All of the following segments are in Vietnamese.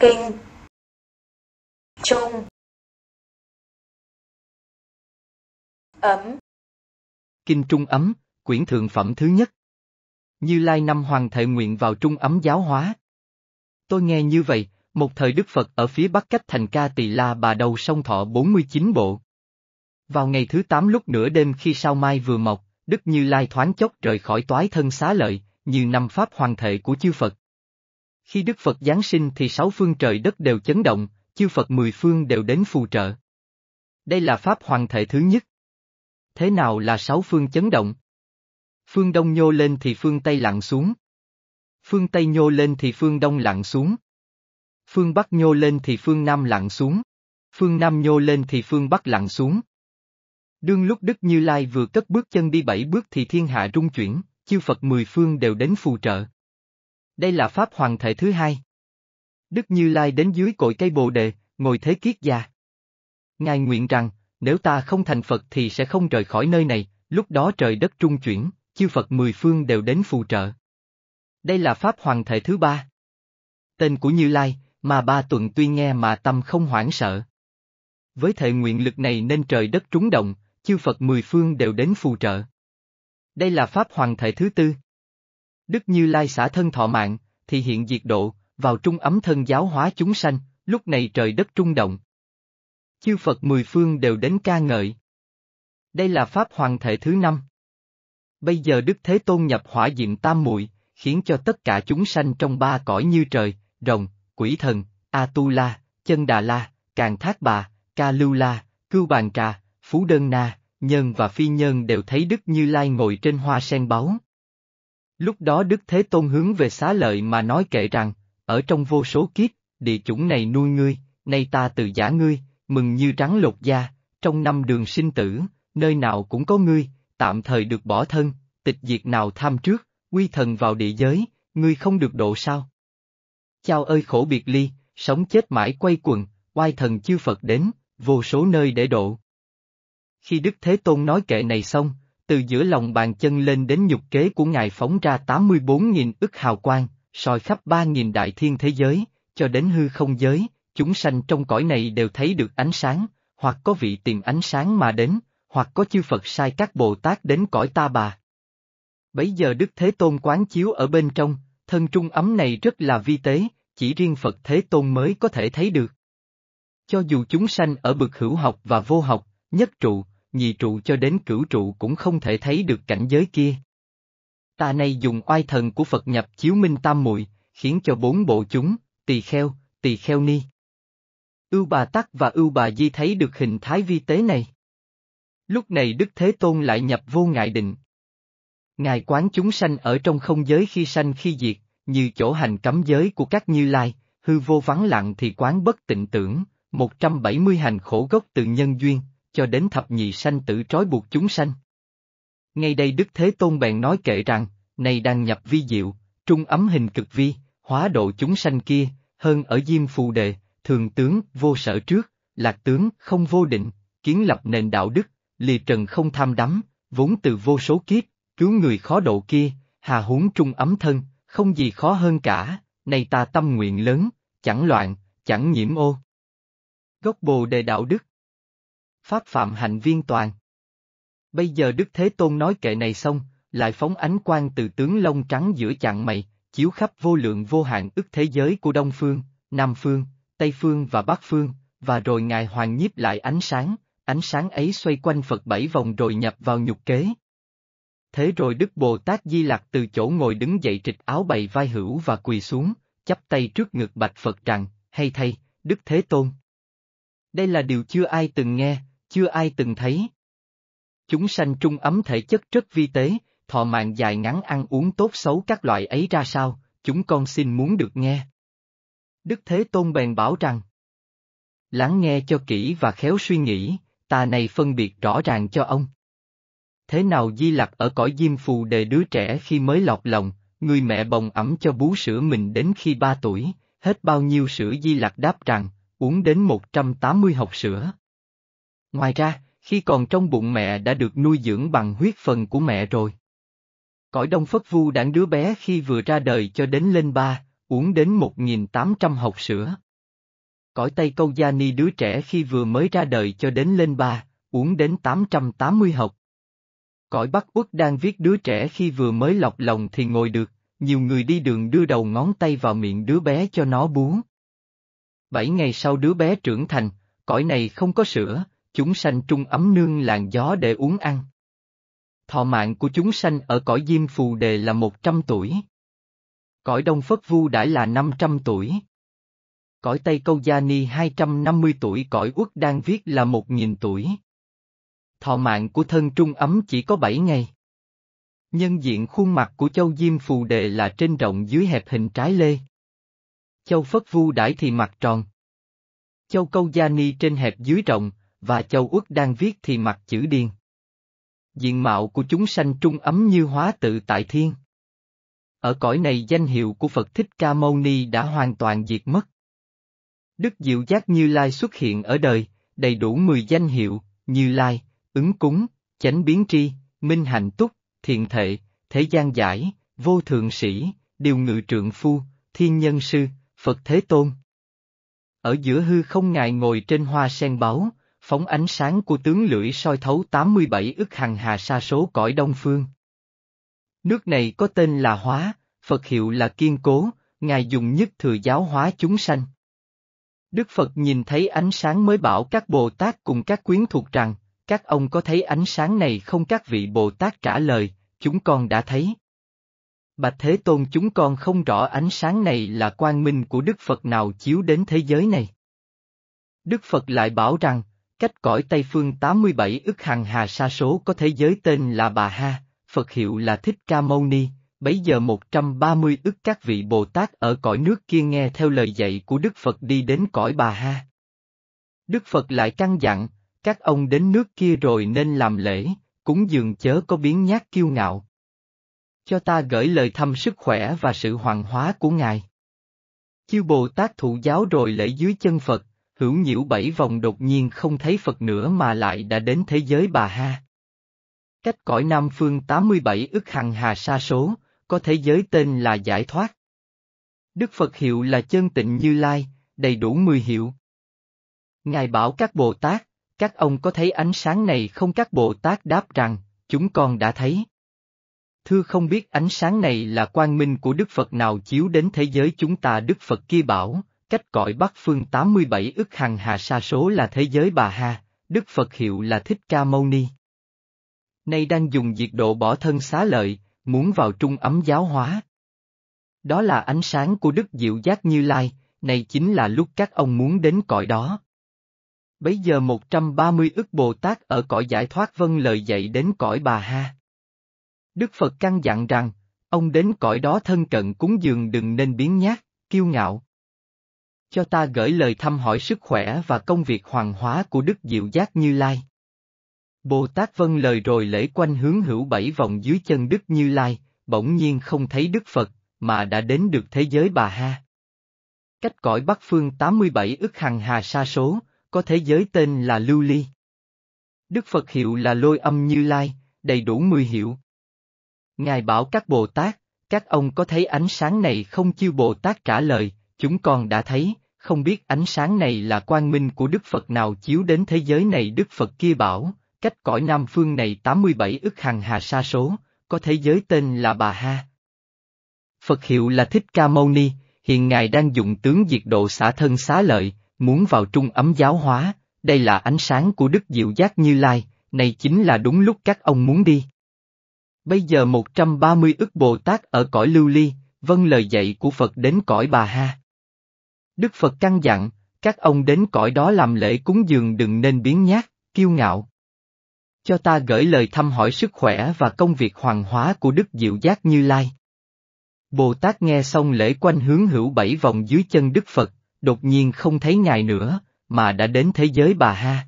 kinh trung ấm kinh trung ấm quyển thượng phẩm thứ nhất như lai năm hoàng thệ nguyện vào trung ấm giáo hóa tôi nghe như vậy một thời đức phật ở phía bắc cách thành ca tỳ la bà đầu sông thọ bốn mươi chín bộ vào ngày thứ tám lúc nửa đêm khi sao mai vừa mọc đức như lai thoáng chốc rời khỏi toái thân xá lợi như năm pháp hoàng thệ của chư phật khi Đức Phật Giáng sinh thì sáu phương trời đất đều chấn động, chư Phật mười phương đều đến phù trợ. Đây là Pháp Hoàng thể thứ nhất. Thế nào là sáu phương chấn động? Phương Đông nhô lên thì phương Tây lặng xuống. Phương Tây nhô lên thì phương Đông lặng xuống. Phương Bắc nhô lên thì phương Nam lặng xuống. Phương Nam nhô lên thì phương Bắc lặng xuống. Đương lúc Đức Như Lai vừa cất bước chân đi bảy bước thì thiên hạ rung chuyển, chư Phật mười phương đều đến phù trợ. Đây là Pháp Hoàng thể thứ hai. Đức Như Lai đến dưới cội cây bồ đề, ngồi thế kiết già. Ngài nguyện rằng, nếu ta không thành Phật thì sẽ không rời khỏi nơi này, lúc đó trời đất trung chuyển, chư Phật mười phương đều đến phù trợ. Đây là Pháp Hoàng thể thứ ba. Tên của Như Lai, mà ba tuần tuy nghe mà tâm không hoảng sợ. Với thể nguyện lực này nên trời đất trúng động, chư Phật mười phương đều đến phù trợ. Đây là Pháp Hoàng thể thứ tư. Đức Như Lai xả thân thọ mạng, thì hiện diệt độ, vào trung ấm thân giáo hóa chúng sanh, lúc này trời đất trung động. Chư Phật mười phương đều đến ca ngợi. Đây là Pháp Hoàng thể thứ năm. Bây giờ Đức Thế Tôn nhập hỏa diệm tam muội khiến cho tất cả chúng sanh trong ba cõi như trời, rồng, quỷ thần, A-tu-la, chân đà-la, càng thác bà, ca lưu-la, cưu bàn trà, phú đơn na, nhân và phi nhân đều thấy Đức Như Lai ngồi trên hoa sen báu. Lúc đó Đức Thế Tôn hướng về xá lợi mà nói kệ rằng, ở trong vô số kiếp, địa chủng này nuôi ngươi, nay ta từ giả ngươi, mừng như trắng lột da, trong năm đường sinh tử, nơi nào cũng có ngươi, tạm thời được bỏ thân, tịch diệt nào tham trước, quy thần vào địa giới, ngươi không được độ sao. chào ơi khổ biệt ly, sống chết mãi quay quần, oai thần chư Phật đến, vô số nơi để độ. Khi Đức Thế Tôn nói kệ này xong, từ giữa lòng bàn chân lên đến nhục kế của ngài phóng ra 84.000 ức hào quang, soi khắp 3.000 đại thiên thế giới, cho đến hư không giới, chúng sanh trong cõi này đều thấy được ánh sáng, hoặc có vị tìm ánh sáng mà đến, hoặc có chư Phật sai các Bồ Tát đến cõi ta bà. Bấy giờ Đức Thế Tôn quán chiếu ở bên trong, thân trung ấm này rất là vi tế, chỉ riêng Phật Thế Tôn mới có thể thấy được. Cho dù chúng sanh ở bực hữu học và vô học, nhất trụ, nhị trụ cho đến cửu trụ cũng không thể thấy được cảnh giới kia. Ta nay dùng oai thần của Phật nhập chiếu minh tam muội khiến cho bốn bộ chúng, tỳ kheo, tỳ kheo ni. Ưu bà Tắc và Ưu bà Di thấy được hình thái vi tế này. Lúc này Đức Thế Tôn lại nhập vô ngại định. Ngài quán chúng sanh ở trong không giới khi sanh khi diệt, như chỗ hành cấm giới của các như lai, hư vô vắng lặng thì quán bất tịnh tưởng, 170 hành khổ gốc từ nhân duyên, cho đến thập nhị sanh tử trói buộc chúng sanh. Ngay đây Đức Thế Tôn bèn nói kệ rằng, này đang nhập vi diệu, trung ấm hình cực vi, hóa độ chúng sanh kia, hơn ở diêm phù đề, thường tướng, vô sở trước, lạc tướng, không vô định, kiến lập nền đạo đức, lì trần không tham đắm, vốn từ vô số kiếp, cứu người khó độ kia, hà huống trung ấm thân, không gì khó hơn cả, này ta tâm nguyện lớn, chẳng loạn, chẳng nhiễm ô. Gốc bồ đề đạo đức pháp phạm hạnh viên toàn. Bây giờ Đức Thế Tôn nói kệ này xong, lại phóng ánh quang từ tướng lông trắng giữa chạng mày, chiếu khắp vô lượng vô hạn ức thế giới của Đông Phương, Nam Phương, Tây Phương và Bắc Phương, và rồi Ngài Hoàng nhiếp lại ánh sáng, ánh sáng ấy xoay quanh Phật bảy vòng rồi nhập vào nhục kế. Thế rồi Đức Bồ Tát Di Lặc từ chỗ ngồi đứng dậy trịch áo bày vai hữu và quỳ xuống, chắp tay trước ngực bạch Phật rằng, hay thay, Đức Thế Tôn. Đây là điều chưa ai từng nghe, chưa ai từng thấy. Chúng sanh trung ấm thể chất rất vi tế, thọ mạng dài ngắn ăn uống tốt xấu các loại ấy ra sao, chúng con xin muốn được nghe. Đức Thế Tôn bèn bảo rằng, lắng nghe cho kỹ và khéo suy nghĩ, ta này phân biệt rõ ràng cho ông. Thế nào di lặc ở cõi diêm phù đề đứa trẻ khi mới lọt lòng, người mẹ bồng ẩm cho bú sữa mình đến khi ba tuổi, hết bao nhiêu sữa di lặc đáp rằng, uống đến 180 hộp sữa. Ngoài ra, khi còn trong bụng mẹ đã được nuôi dưỡng bằng huyết phần của mẹ rồi. Cõi Đông Phất Vu đảng đứa bé khi vừa ra đời cho đến lên ba, uống đến 1.800 hộp sữa. Cõi Tây Câu Gia Ni đứa trẻ khi vừa mới ra đời cho đến lên ba, uống đến 880 hộp. Cõi Bắc Uất đang viết đứa trẻ khi vừa mới lọc lòng thì ngồi được, nhiều người đi đường đưa đầu ngón tay vào miệng đứa bé cho nó bú. Bảy ngày sau đứa bé trưởng thành, cõi này không có sữa, chúng sanh trung ấm nương làn gió để uống ăn. Thọ mạng của chúng sanh ở cõi Diêm Phù Đề là 100 tuổi. Cõi Đông Phất Vu Đãi là 500 tuổi. Cõi Tây Câu Gia Ni 250 tuổi cõi Uất đang viết là 1.000 tuổi. Thọ mạng của thân trung ấm chỉ có 7 ngày. Nhân diện khuôn mặt của Châu Diêm Phù Đề là trên rộng dưới hẹp hình trái lê. Châu Phất Vu Đãi thì mặt tròn. Châu Câu Gia Ni trên hẹp dưới rộng, và Châu Uất đang viết thì mặt chữ điên. Diện mạo của chúng sanh trung ấm như hóa tự tại thiên. Ở cõi này danh hiệu của Phật Thích Ca Mâu Ni đã hoàn toàn diệt mất. Đức Diệu Giác Như Lai xuất hiện ở đời, đầy đủ 10 danh hiệu, Như Lai, ứng cúng, chánh biến tri, minh hạnh túc, thiện thệ, thế gian giải, vô thượng sĩ, điều ngự trượng phu, thiên nhân sư, Phật Thế Tôn. Ở giữa hư không ngài ngồi trên hoa sen báu, phóng ánh sáng của tướng lưỡi soi thấu 87 ức hằng hà sa số cõi đông phương. Nước này có tên là Hóa, Phật hiệu là Kiên Cố, Ngài dùng nhất thừa giáo hóa chúng sanh. Đức Phật nhìn thấy ánh sáng mới bảo các Bồ Tát cùng các quyến thuộc rằng, các ông có thấy ánh sáng này không các vị Bồ Tát trả lời, chúng con đã thấy. Bạch Thế Tôn chúng con không rõ ánh sáng này là quang minh của Đức Phật nào chiếu đến thế giới này. Đức Phật lại bảo rằng, cách cõi Tây Phương 87 ức hằng hà sa số có thế giới tên là Bà Ha, Phật hiệu là Thích Ca Mâu Ni, bấy giờ 130 ức các vị Bồ Tát ở cõi nước kia nghe theo lời dạy của Đức Phật đi đến cõi Bà Ha. Đức Phật lại căn dặn, các ông đến nước kia rồi nên làm lễ, cúng dường chớ có biến nhát kiêu ngạo. Cho ta gửi lời thăm sức khỏe và sự hoàn hóa của Ngài. Chiêu Bồ Tát thụ giáo rồi lễ dưới chân Phật, hữu nhiễu bảy vòng đột nhiên không thấy Phật nữa mà lại đã đến thế giới bà ha. Cách cõi Nam Phương 87 ức hằng hà sa số, có thế giới tên là giải thoát. Đức Phật hiệu là chân tịnh như lai, đầy đủ mười hiệu. Ngài bảo các Bồ Tát, các ông có thấy ánh sáng này không các Bồ Tát đáp rằng, chúng con đã thấy. Thưa không biết ánh sáng này là quang minh của Đức Phật nào chiếu đến thế giới chúng ta Đức Phật kia bảo, cách cõi Bắc phương 87 ức hằng hà sa số là thế giới bà ha, Đức Phật hiệu là Thích Ca Mâu Ni. Nay đang dùng diệt độ bỏ thân xá lợi, muốn vào trung ấm giáo hóa. Đó là ánh sáng của Đức Diệu Giác Như Lai, này chính là lúc các ông muốn đến cõi đó. bây giờ 130 ức Bồ Tát ở cõi giải thoát vân lời dạy đến cõi bà ha. Đức Phật căn dặn rằng, ông đến cõi đó thân cận cúng dường đừng nên biến nhát, kiêu ngạo, cho ta gửi lời thăm hỏi sức khỏe và công việc hoàng hóa của Đức Diệu Giác Như Lai. Bồ Tát vâng lời rồi lễ quanh hướng hữu bảy vòng dưới chân Đức Như Lai, bỗng nhiên không thấy Đức Phật, mà đã đến được thế giới bà ha. Cách cõi Bắc Phương 87 ức hằng hà sa số, có thế giới tên là Lưu Ly. Đức Phật hiệu là lôi âm Như Lai, đầy đủ mười hiệu. Ngài bảo các Bồ Tát, các ông có thấy ánh sáng này không chiêu Bồ Tát trả lời, chúng con đã thấy, không biết ánh sáng này là quang minh của Đức Phật nào chiếu đến thế giới này Đức Phật kia bảo, cách cõi Nam Phương này 87 ức hàng hà sa số, có thế giới tên là Bà Ha. Phật hiệu là Thích Ca Mâu Ni, hiện Ngài đang dụng tướng diệt độ xả thân xá lợi, muốn vào trung ấm giáo hóa, đây là ánh sáng của Đức Diệu Giác Như Lai, này chính là đúng lúc các ông muốn đi. Bây giờ 130 ức Bồ Tát ở cõi Lưu Ly, vâng lời dạy của Phật đến cõi Bà Ha. Đức Phật căn dặn, các ông đến cõi đó làm lễ cúng dường đừng nên biến nhát, kiêu ngạo. Cho ta gửi lời thăm hỏi sức khỏe và công việc hoàng hóa của Đức Diệu Giác Như Lai. Bồ Tát nghe xong lễ quanh hướng hữu bảy vòng dưới chân Đức Phật, đột nhiên không thấy Ngài nữa, mà đã đến thế giới bà ha.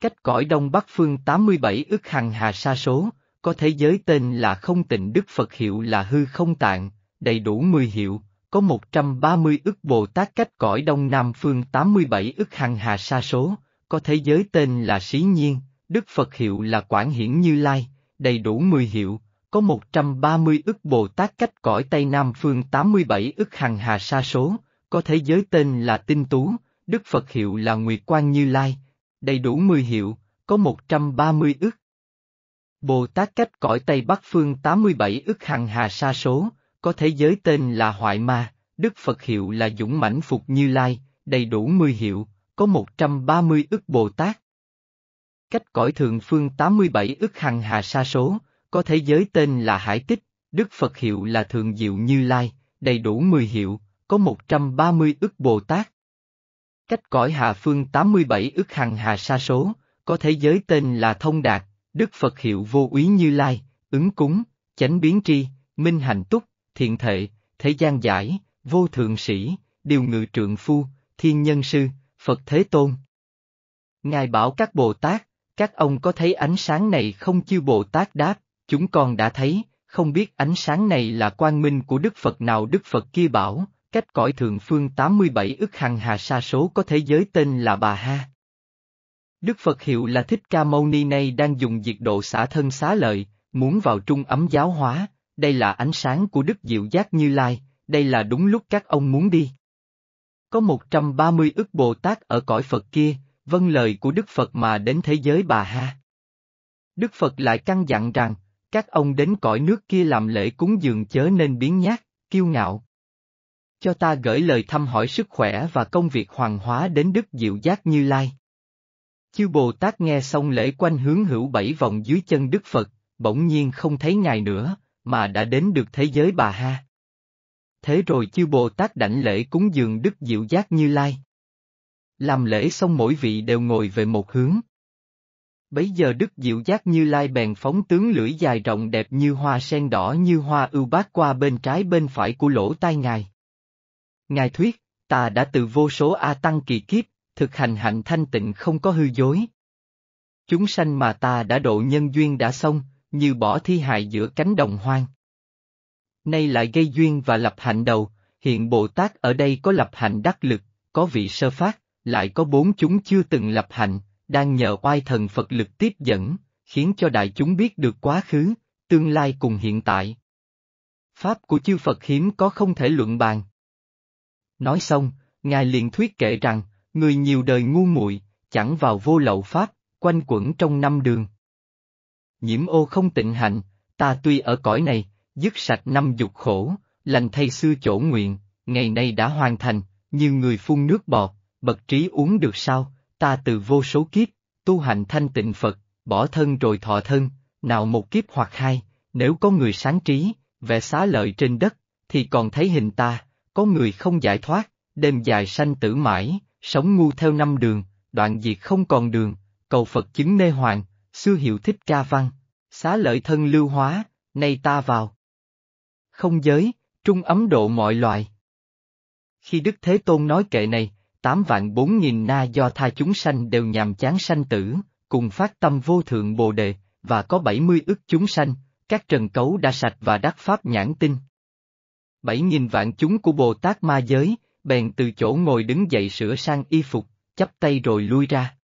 Cách cõi Đông Bắc Phương 87 ức hằng hà sa số, có thế giới tên là không tịnh Đức Phật hiệu là hư không tạng, đầy đủ 10 hiệu, có 130 ức Bồ Tát cách cõi Đông Nam Phương 87 ức hằng hà sa số, có thế giới tên là Sĩ Nhiên, Đức Phật hiệu là Quảng Hiển Như Lai, đầy đủ 10 hiệu, có 130 ức Bồ Tát cách cõi Tây Nam Phương 87 ức hằng hà sa số, có thế giới tên là Tinh Tú, Đức Phật hiệu là Nguyệt quang Như Lai, đầy đủ 10 hiệu, có 130 ức. Bồ Tát cách cõi Tây Bắc Phương 87 ức hằng hà sa số, có thế giới tên là Hoại Ma, Đức Phật hiệu là Dũng Mãnh Phục Như Lai, đầy đủ mười hiệu, có 130 ức Bồ Tát. Cách cõi thường phương 87 ức hằng hà sa số, có thế giới tên là Hải Tích, Đức Phật hiệu là thường Diệu Như Lai, đầy đủ 10 hiệu, có 130 ức Bồ Tát. Cách cõi hạ phương 87 ức hằng hà sa số, có thế giới tên là Thông Đạt, Đức Phật hiệu vô úy Như Lai, ứng cúng, chánh biến tri, minh hạnh túc, thiện thệ, thế gian giải, vô thượng sĩ, điều ngự trượng phu, thiên nhân sư, Phật Thế Tôn. Ngài bảo các Bồ Tát, các ông có thấy ánh sáng này không chư Bồ Tát đáp, chúng con đã thấy, không biết ánh sáng này là quang minh của Đức Phật nào Đức Phật kia bảo, cách cõi thượng phương 87 ức hằng hà sa số có thế giới tên là Bà Ha. Đức Phật hiệu là Thích Ca Mâu Ni này đang dùng diệt độ xả thân xá lợi, muốn vào trung ấm giáo hóa, đây là ánh sáng của Đức Diệu Giác Như Lai, đây là đúng lúc các ông muốn đi. Có một trăm ba mươi ức Bồ Tát ở cõi Phật kia, vâng lời của Đức Phật mà đến thế giới bà ha. Đức Phật lại căn dặn rằng, các ông đến cõi nước kia làm lễ cúng dường chớ nên biến nhát, kiêu ngạo. Cho ta gửi lời thăm hỏi sức khỏe và công việc hoàng hóa đến Đức Diệu Giác Như Lai. Chư Bồ Tát nghe xong lễ quanh hướng hữu bảy vòng dưới chân Đức Phật, bỗng nhiên không thấy Ngài nữa, mà đã đến được thế giới bà ha. Thế rồi chư Bồ Tát đảnh lễ cúng dường đức diệu giác như lai. Làm lễ xong mỗi vị đều ngồi về một hướng. Bấy giờ Đức Diệu Giác Như Lai bèn phóng tướng lưỡi dài rộng đẹp như hoa sen đỏ như hoa ưu bát qua bên trái bên phải của lỗ tai Ngài. Ngài thuyết, ta đã từ vô số A Tăng kỳ kiếp, thực hành hạnh thanh tịnh không có hư dối. Chúng sanh mà ta đã độ nhân duyên đã xong, như bỏ thi hài giữa cánh đồng hoang. Nay lại gây duyên và lập hạnh đầu, hiện Bồ Tát ở đây có lập hạnh đắc lực, có vị sơ phát, lại có bốn chúng chưa từng lập hạnh, đang nhờ oai thần Phật lực tiếp dẫn, khiến cho đại chúng biết được quá khứ, tương lai cùng hiện tại. Pháp của chư Phật hiếm có không thể luận bàn. Nói xong, Ngài liền thuyết kể rằng, người nhiều đời ngu muội, chẳng vào vô lậu Pháp, quanh quẩn trong năm đường nhiễm ô không tịnh hạnh, ta tuy ở cõi này, dứt sạch năm dục khổ, lành thay xưa chỗ nguyện, ngày nay đã hoàn thành, như người phun nước bọt, bậc trí uống được sao, ta từ vô số kiếp, tu hành thanh tịnh Phật, bỏ thân rồi thọ thân, nào một kiếp hoặc hai, nếu có người sáng trí, vẽ xá lợi trên đất, thì còn thấy hình ta, có người không giải thoát, đêm dài sanh tử mãi, sống ngu theo năm đường, đoạn diệt không còn đường, cầu Phật chứng nê hoàng, xưa hiệu thích ca văn, xá lợi thân lưu hóa, nay ta vào. Không giới, trung ấm độ mọi loại. Khi Đức Thế Tôn nói kệ này, tám vạn bốn nghìn na do tha chúng sanh đều nhàm chán sanh tử, cùng phát tâm vô thượng bồ đề, và có bảy mươi ức chúng sanh, các trần cấu đã sạch và đắc pháp nhãn tinh. Bảy nghìn vạn chúng của Bồ Tát ma giới, bèn từ chỗ ngồi đứng dậy sửa sang y phục, chắp tay rồi lui ra.